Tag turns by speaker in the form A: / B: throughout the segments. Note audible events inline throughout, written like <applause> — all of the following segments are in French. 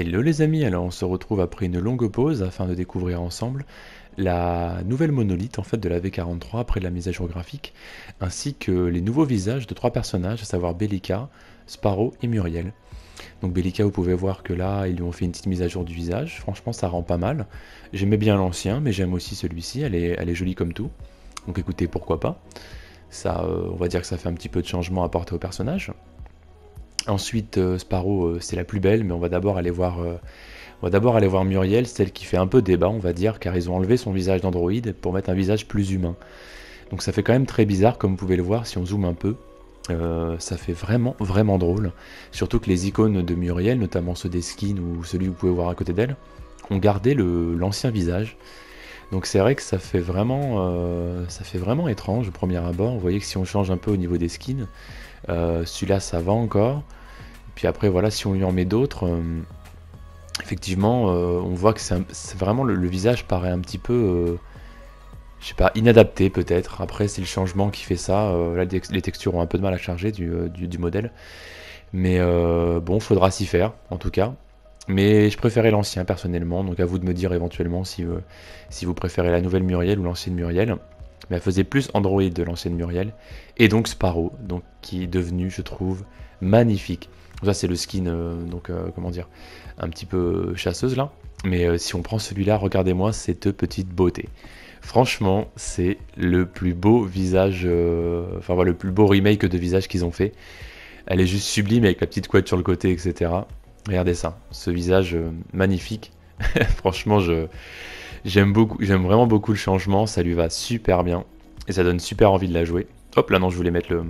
A: Hello les amis, alors on se retrouve après une longue pause afin de découvrir ensemble la nouvelle monolithe en fait de la V43 après la mise à jour graphique, ainsi que les nouveaux visages de trois personnages, à savoir Bellica, Sparrow et Muriel. Donc Bellica, vous pouvez voir que là, ils lui ont fait une petite mise à jour du visage, franchement ça rend pas mal. J'aimais bien l'ancien, mais j'aime aussi celui-ci, elle est, jolie comme tout. Donc écoutez, pourquoi pas. Ça, euh, on va dire que ça fait un petit peu de changement apporté au personnage. Ensuite, euh, Sparrow, euh, c'est la plus belle, mais on va d'abord aller voir. Euh, d'abord aller voir Muriel, celle qui fait un peu débat, on va dire, car ils ont enlevé son visage d'androïde pour mettre un visage plus humain. Donc ça fait quand même très bizarre, comme vous pouvez le voir, si on zoome un peu. ça fait vraiment, vraiment drôle. Surtout que les icônes de Muriel, notamment ceux des skins ou celui que vous pouvez voir à côté d'elle, ont gardé l'ancien visage. Donc c'est vrai que ça fait vraiment, ça fait vraiment étrange au premier abord. Vous voyez que si on change un peu au niveau des skins, celui-là ça va encore. Puis après, voilà, si on lui en met d'autres, euh, effectivement, euh, on voit que c'est vraiment le, visage paraît un petit peu, euh, je sais pas, inadapté peut-être. Après, c'est le changement qui fait ça. là, les textures ont un peu de mal à charger du, modèle. Mais bon, faudra s'y faire, en tout cas. Mais je préférais l'ancien personnellement, donc à vous de me dire éventuellement si, si vous préférez la nouvelle Muriel ou l'ancienne Muriel. Mais elle faisait plus Android de l'ancienne Muriel, et donc Sparrow, donc, qui est devenu, je trouve, magnifique ça c'est le skin, euh, donc euh, comment dire, un petit peu chasseuse là. Mais euh, si on prend celui-là, regardez-moi cette petite beauté. Franchement, c'est le plus beau visage, enfin voilà, le plus beau remake de visage qu'ils ont fait. Elle est juste sublime avec la petite couette sur le côté, etc. Regardez ça, ce visage magnifique. <laughs> Franchement, je j'aime j'aime vraiment beaucoup le changement. Ça lui va super bien et ça donne super envie de la jouer. Hop là, non, je voulais mettre le,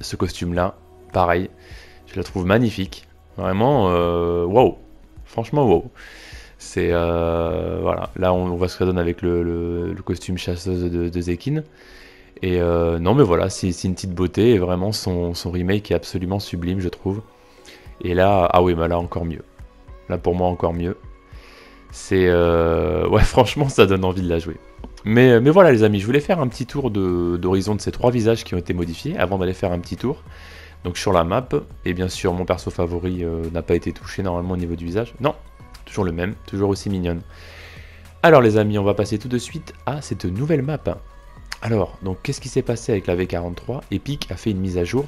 A: ce costume là, pareil. Je la trouve magnifique. Vraiment, euh, waouh. Wow. Franchement, waouh. C'est euh, voilà. Là, on, voit ce que ça donne avec le, costume chasseuse de, Zekin. Et euh, non, mais voilà, c'est une petite beauté. Et vraiment, son, remake est absolument sublime, je trouve. Et là, ah oui, mais là encore mieux. Là pour moi encore mieux. C'est <laughs> ouais, franchement, ça donne envie de la jouer. Mais, mais voilà, les amis, je voulais faire un petit tour d'horizon de ces trois visages qui ont été modifiés avant d'aller faire un petit tour. Donc sur la map, et bien sûr mon perso favori euh, n'a pas été touché normalement au niveau du visage. Non, toujours le même, toujours aussi mignonne. Alors les amis, on va passer tout de suite à cette nouvelle map. Alors, donc qu'est-ce qui s'est passé avec la V43 Epic a fait une mise à jour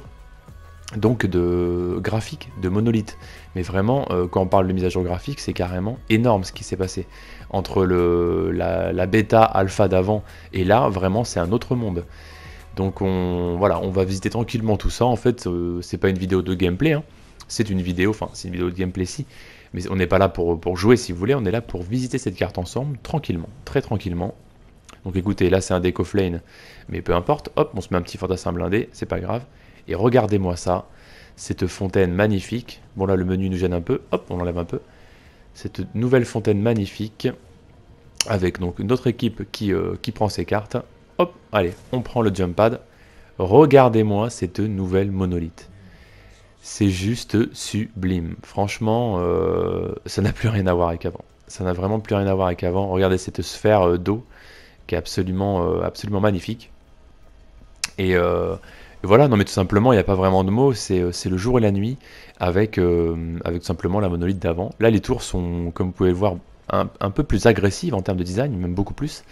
A: donc de graphique de monolithe. Mais vraiment, euh, quand on parle de mise à jour graphique, c'est carrément énorme ce qui s'est passé. Entre le, la, la bêta alpha d'avant et là, vraiment, c'est un autre monde. Donc on, voilà, on va visiter tranquillement tout ça. En fait, euh, c'est pas une vidéo de gameplay, hein. c'est une vidéo, enfin c'est une vidéo de gameplay si, mais on n'est pas là pour, pour jouer si vous voulez, on est là pour visiter cette carte ensemble, tranquillement, très tranquillement. Donc écoutez, là c'est un deck lane. mais peu importe, hop, on se met un petit fantassin blindé, c'est pas grave. Et regardez-moi ça, cette fontaine magnifique. Bon là le menu nous gêne un peu, hop, on enlève un peu. Cette nouvelle fontaine magnifique, avec donc notre équipe qui, euh, qui prend ses cartes, Hop, allez, on prend le jump pad. Regardez-moi cette nouvelle monolithe. C'est juste sublime. Franchement, euh, ça n'a plus rien à voir avec avant. Ça n'a vraiment plus rien à voir avec avant. Regardez cette sphère euh, d'eau qui est absolument, euh, absolument magnifique. Et, voilà, non mais tout simplement, il n'y a pas vraiment de mots. C'est le jour et la nuit avec, avec tout simplement la monolithe d'avant. Là, les tours sont, comme vous pouvez le voir, un, un peu plus agressives en termes de design, même beaucoup plus.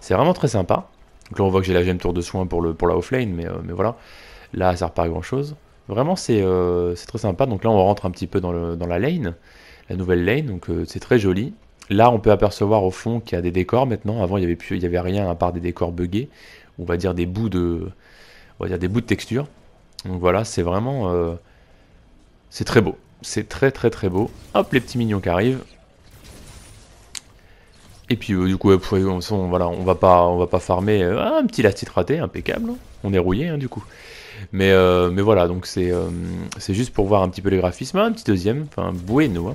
A: C'est vraiment très sympa. Donc là, on voit que j'ai la gemme tour de soin pour, la offlane, mais, euh, mais voilà. Là, ça repart grand chose. Vraiment, euh, c'est très sympa. Donc là, on rentre un petit peu dans, la lane, la nouvelle lane. Donc euh, c'est très joli. Là, on peut apercevoir au fond qu'il y a des décors maintenant. Avant, il n'y avait, il avait rien à part des décors buggés. On va dire des bouts de, on va dire des bouts de texture. Donc voilà, c'est vraiment. c'est très beau. C'est très très très beau. Hop, les petits mignons qui arrivent. Et puis euh, du coup, on, on va pas, on va pas farmer euh, un petit titre raté, impeccable. Hein. On est rouillé hein, du coup. Mais, euh, mais voilà, donc c'est juste pour voir un petit peu les graphismes. un petit deuxième, enfin bueno. Hein.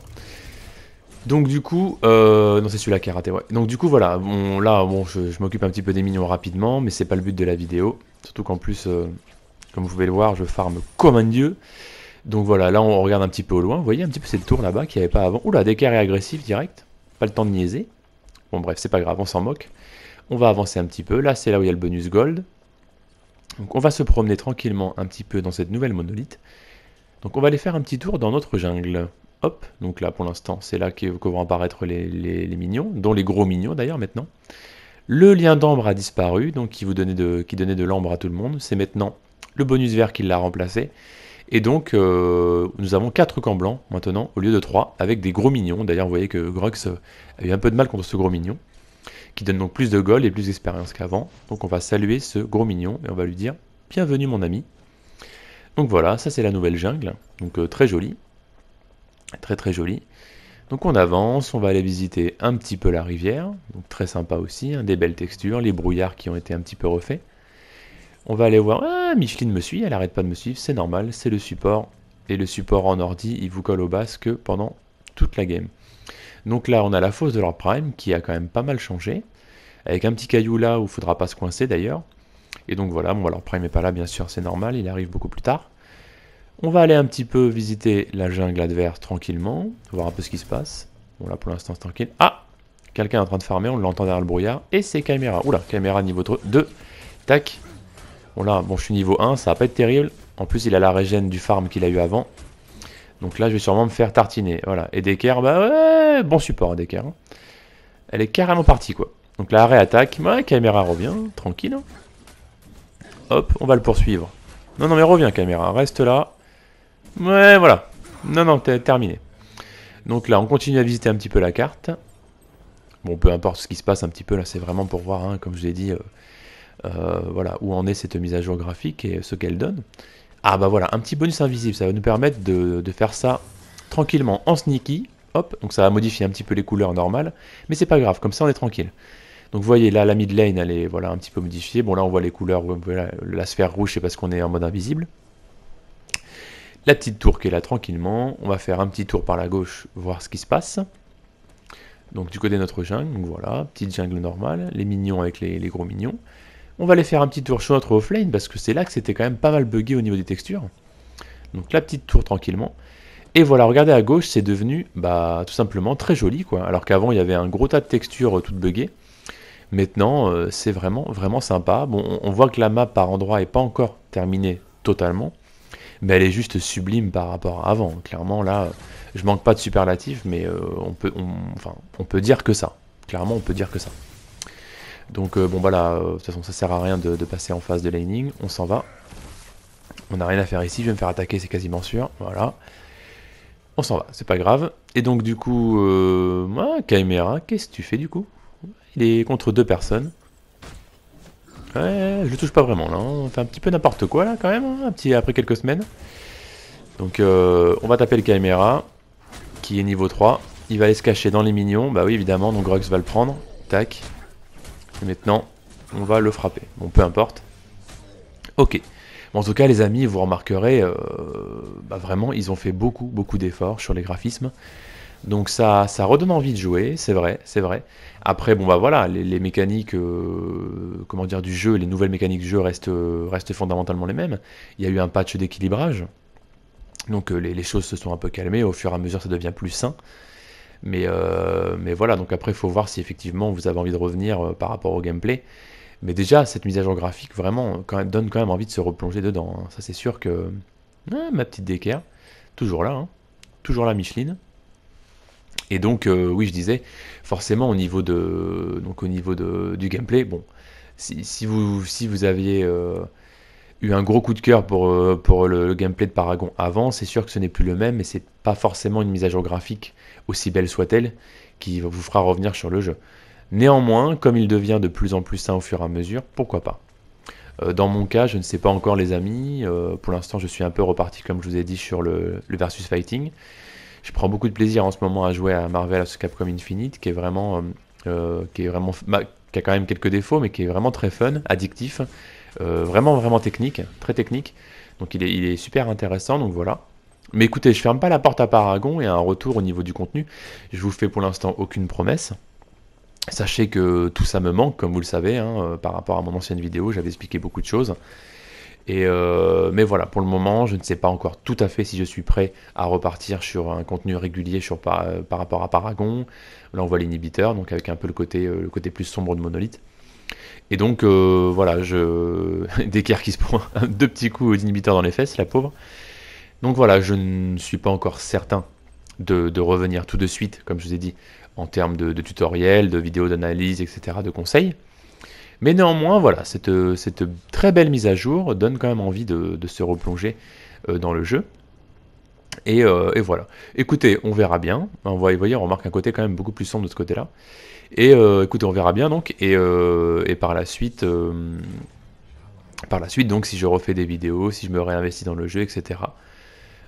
A: Donc du coup, non c'est celui-là qui a raté. Donc du coup voilà, Bon là bon, je, m'occupe un petit peu des minions rapidement, mais c'est pas le but de la vidéo. Surtout qu'en plus, comme vous pouvez le voir, je farme comme un dieu. Donc voilà, là on regarde un petit peu au loin. Vous voyez un petit peu le tour là-bas qui n'y avait pas avant. Oula, des carrés agressifs direct. Pas le temps de niaiser. Bon bref, c'est pas grave, on s'en moque. On va avancer un petit peu. Là, c'est là où il y a le bonus gold. Donc on va se promener tranquillement un petit peu dans cette nouvelle monolithe. Donc on va aller faire un petit tour dans notre jungle. Hop, donc là pour l'instant, c'est là que, vont apparaître les, mignons, dont les gros mignons d'ailleurs maintenant. Le lien d'ambre a disparu, donc qui, vous de, qui donnait de l'ambre à tout le monde. C'est maintenant le bonus vert qui l'a remplacé. Et donc, euh, nous avons quatre camps blancs maintenant, au lieu de trois, avec des gros mignons. D'ailleurs, vous voyez que Grux a eu un peu de mal contre ce gros mignon, qui donne donc plus de gold et plus d'expérience qu'avant. Donc, on va saluer ce gros mignon et on va lui dire Bienvenue, mon ami. Donc voilà, ça c'est la nouvelle jungle. Donc euh, très jolie. Très très jolie. Donc on avance, on va aller visiter un petit peu la rivière. Donc très sympa aussi, hein, des belles textures, les brouillards qui ont été un petit peu refaits. On va aller voir. Ah, Micheline me suit, elle arrête pas de me suivre, c'est normal, c'est le support. Et le support en ordi, il vous colle au basque pendant toute la game. Donc là, on a la fosse de leur prime qui a quand même pas mal changé. Avec un petit caillou là où il faudra pas se coincer d'ailleurs. Et donc voilà, bon alors Prime n'est pas là bien sûr, c'est normal, il arrive beaucoup plus tard. On va aller un petit peu visiter la jungle adverse tranquillement, voir un peu ce qui se passe. Bon là pour l'instant c'est tranquille. Ah Quelqu'un est en train de farmer, on l'entend derrière le brouillard, et c'est Caméra. Oula, Caméra niveau 2, tac, Bon là, bon, je suis niveau 1, ça va pas être terrible. En plus, il a la régène du farm qu'il a eu avant. Donc là, je vais sûrement me faire tartiner. Voilà. Et Decker, bah ouais, bon support, à Decker. Hein. Elle est carrément partie, quoi. Donc là, arrêt attaque. Ouais, Caméra revient, tranquille. Hein. Hop, on va le poursuivre. Non, non, mais reviens, Caméra, reste là. Ouais, voilà. Non, non, terminé. Donc là, on continue à visiter un petit peu la carte. Bon, peu importe ce qui se passe un petit peu, là, c'est vraiment pour voir, hein, comme je vous l'ai dit, euh, euh, voilà, où en est cette mise à jour graphique et ce qu'elle donne. Ah bah voilà, un petit bonus invisible, ça va nous permettre de, faire ça tranquillement en sneaky, hop, donc ça va modifier un petit peu les couleurs normales, mais c'est pas grave, comme ça on est tranquille. Donc vous voyez là la mid lane elle est voilà, un petit peu modifiée, bon là on voit les couleurs, euh, la sphère rouge c'est parce qu'on est en mode invisible. La petite tour qui est là tranquillement, on va faire un petit tour par la gauche, voir ce qui se passe. Donc du côté de notre jungle, voilà, petite jungle normale, les mignons avec les gros mignons. On va aller faire un petit tour sur notre offline, parce que c'est là que c'était quand même pas mal buggé au niveau des textures. Donc la petite tour tranquillement. Et voilà, regardez à gauche, c'est devenu bah, tout simplement très joli quoi. Alors qu'avant il y avait un gros tas de textures euh, toutes buggées. Maintenant euh, c'est vraiment vraiment sympa. Bon, on, voit que la map par endroit n'est pas encore terminée totalement, mais elle est juste sublime par rapport à avant. Clairement là, je manque pas de superlatif, mais euh, on peut enfin on peut dire que ça. Clairement on peut dire que ça. Donc euh, bon bah là, euh, de toute façon ça sert à rien de, passer en face de laning, on s'en va. On n'a rien à faire ici, je vais me faire attaquer, c'est quasiment sûr, voilà. On s'en va, c'est pas grave. Et donc du coup, euh, ah, qu'est-ce que tu fais du coup Il est contre deux personnes. Ouais, je le touche pas vraiment là, hein. on fait un petit peu n'importe quoi là quand même, hein, un petit, après quelques semaines. Donc euh, on va taper le Chimera, qui est niveau 3. Il va aller se cacher dans les minions, bah oui évidemment, donc Rux va le prendre, tac maintenant, on va le frapper. Bon, peu importe. Ok. en tout cas, les amis, vous remarquerez, euh, bah, vraiment, ils ont fait beaucoup, beaucoup d'efforts sur les graphismes. Donc ça, ça redonne envie de jouer, c'est vrai, c'est vrai. Après, bon bah voilà, les, mécaniques, euh, comment dire, du jeu, les nouvelles mécaniques du jeu restent, euh, restent fondamentalement les mêmes. Il y a eu un patch d'équilibrage, donc les, choses se sont un peu calmées, au fur et à mesure ça devient plus sain. Mais, euh, mais voilà, donc après, il faut voir si effectivement vous avez envie de revenir euh, par rapport au gameplay. Mais déjà, cette mise à jour graphique, vraiment, donne quand même envie de se replonger dedans. Hein. Ça, c'est sûr que. Ah, ma petite décaire, toujours là, hein. toujours la Micheline. Et donc, euh, oui, je disais, forcément, au niveau, de, donc, au niveau du gameplay, bon, si, vous, si vous aviez un gros coup de cœur pour, euh, pour le, gameplay de Paragon avant. C'est sûr que ce n'est plus le même, mais c'est pas forcément une mise à jour graphique, aussi belle soit-elle, qui vous fera revenir sur le jeu. Néanmoins, comme il devient de plus en plus sain au fur et à mesure, pourquoi pas euh, Dans mon cas, je ne sais pas encore les amis. Euh, pour l'instant, je suis un peu reparti, comme je vous ai dit, sur le, le, versus fighting. Je prends beaucoup de plaisir en ce moment à jouer à Marvel Capcom Infinite, qui est vraiment, qui est vraiment, qui a quand même quelques défauts, mais qui est vraiment très fun, addictif. Euh, vraiment, vraiment technique, très technique. Donc il est, super intéressant, donc voilà. Mais écoutez, je ferme pas la porte à Paragon et à un retour au niveau du contenu. Je vous fais pour l'instant aucune promesse. Sachez que tout ça me manque, comme vous le savez, hein, euh, par rapport à mon ancienne vidéo, j'avais expliqué beaucoup de choses. Et euh, mais voilà, pour le moment, je ne sais pas encore tout à fait si je suis prêt à repartir sur un contenu régulier sur par, par rapport à Paragon. Là, on voit l'inhibiteur, donc avec un peu le côté, le côté plus sombre de Monolith. Et donc, euh, voilà, je... <laughs> décaire qui se prend deux petits coups d'inhibiteur dans les fesses, la pauvre. Donc voilà, je ne suis pas encore certain de, revenir tout de suite, comme je vous ai dit, en termes de, tutoriels, de vidéos d'analyse, etc., de conseils. Mais néanmoins, voilà, cette, très belle mise à jour donne quand même envie de se replonger euh, dans le jeu. Euh, et, voilà. Écoutez, on verra bien. On va y voir, on remarque un côté quand même beaucoup plus sombre de ce côté-là. Et euh, écoutez, on verra bien donc. Et, euh, par la suite, par la suite donc, si je refais des vidéos, si je me réinvestis dans le jeu, etc.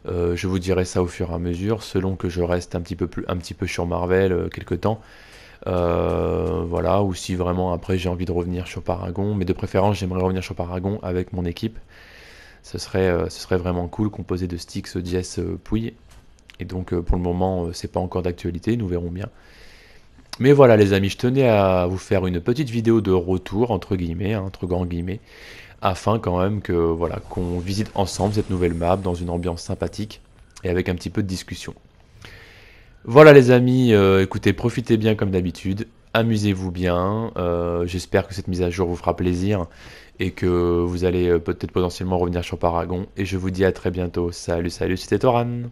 A: je vous dirai ça au fur et à mesure, selon que je reste un petit peu un petit peu sur Marvel quelques temps. voilà, ou si vraiment après j'ai envie de revenir sur Paragon, mais de préférence j'aimerais revenir sur Paragon avec mon équipe ce serait, euh, ce serait vraiment cool composé de sticks, Jess, euh, Pouille. Et donc euh, pour le moment, c'est pas encore d'actualité, nous verrons bien. Mais voilà les amis, je tenais à vous faire une petite vidéo de retour, entre guillemets, hein, entre grands guillemets, afin quand même que voilà qu'on visite ensemble cette nouvelle map dans une ambiance sympathique et avec un petit peu de discussion. Voilà les amis, écoutez, profitez bien comme d'habitude, amusez-vous bien. Euh, j'espère que cette mise à jour vous fera plaisir et que vous allez euh, peut-être potentiellement revenir sur Paragon. Et je vous dis à très bientôt. Salut, salut, c'était Toran.